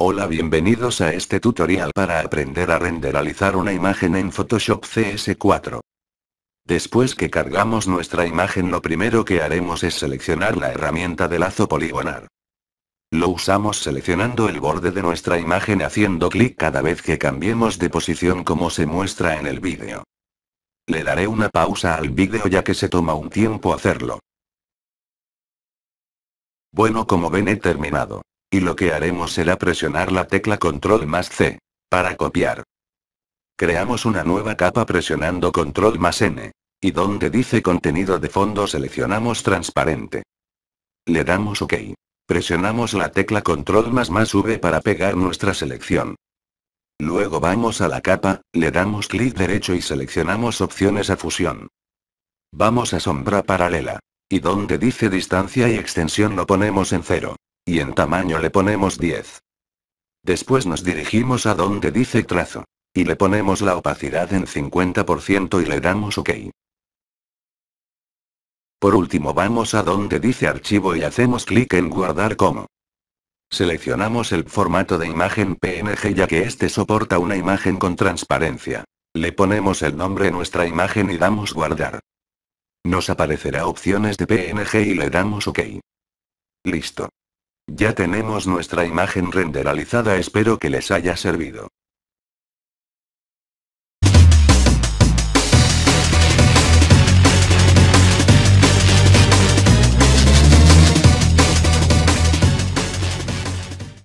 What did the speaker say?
Hola bienvenidos a este tutorial para aprender a renderizar una imagen en Photoshop CS4. Después que cargamos nuestra imagen lo primero que haremos es seleccionar la herramienta de lazo poligonal. Lo usamos seleccionando el borde de nuestra imagen haciendo clic cada vez que cambiemos de posición como se muestra en el vídeo. Le daré una pausa al vídeo ya que se toma un tiempo hacerlo. Bueno como ven he terminado. Y lo que haremos será presionar la tecla control más C. Para copiar. Creamos una nueva capa presionando control más N. Y donde dice contenido de fondo seleccionamos transparente. Le damos OK. Presionamos la tecla control más más V para pegar nuestra selección. Luego vamos a la capa, le damos clic derecho y seleccionamos opciones a fusión. Vamos a sombra paralela. Y donde dice distancia y extensión lo ponemos en cero y en tamaño le ponemos 10. Después nos dirigimos a donde dice trazo. Y le ponemos la opacidad en 50% y le damos OK. Por último vamos a donde dice archivo y hacemos clic en guardar como. Seleccionamos el formato de imagen PNG ya que este soporta una imagen con transparencia. Le ponemos el nombre a nuestra imagen y damos guardar. Nos aparecerá opciones de PNG y le damos OK. Listo. Ya tenemos nuestra imagen renderalizada espero que les haya servido.